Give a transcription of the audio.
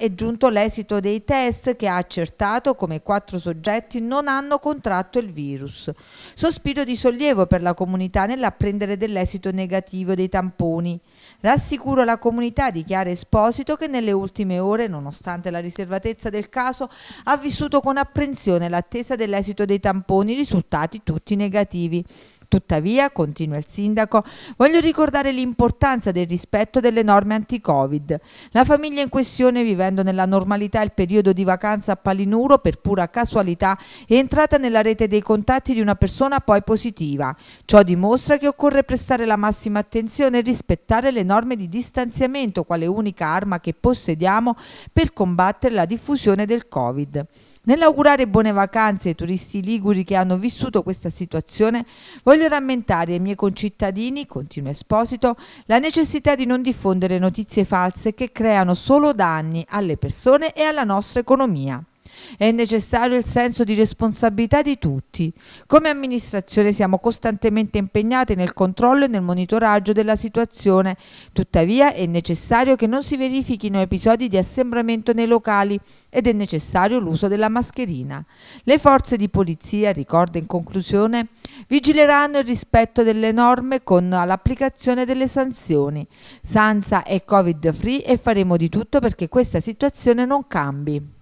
È giunto l'esito dei test che ha accertato come quattro soggetti non hanno contratto il virus. Sospiro di sollievo per la comunità nell'apprendere dell'esito negativo dei tamponi. Rassicuro la comunità dichiara Esposito che nelle ultime ore, nonostante la riservatezza del caso, ha vissuto con apprensione l'attesa dell'esito dei tamponi, risultati tutti negativi. Tuttavia, continua il sindaco, voglio ricordare l'importanza del rispetto delle norme anti-Covid. La famiglia in questione, vivendo nella normalità il periodo di vacanza a Palinuro, per pura casualità, è entrata nella rete dei contatti di una persona poi positiva. Ciò dimostra che occorre prestare la massima attenzione e rispettare le norme di distanziamento quale unica arma che possediamo per combattere la diffusione del Covid. Nell'augurare buone vacanze ai turisti liguri che hanno vissuto questa situazione, voglio rammentare ai miei concittadini, continua Esposito, la necessità di non diffondere notizie false che creano solo danni alle persone e alla nostra economia. È necessario il senso di responsabilità di tutti. Come amministrazione siamo costantemente impegnati nel controllo e nel monitoraggio della situazione, tuttavia è necessario che non si verifichino episodi di assembramento nei locali ed è necessario l'uso della mascherina. Le forze di polizia, ricorda in conclusione, vigileranno il rispetto delle norme con l'applicazione delle sanzioni. Sanza è covid free e faremo di tutto perché questa situazione non cambi.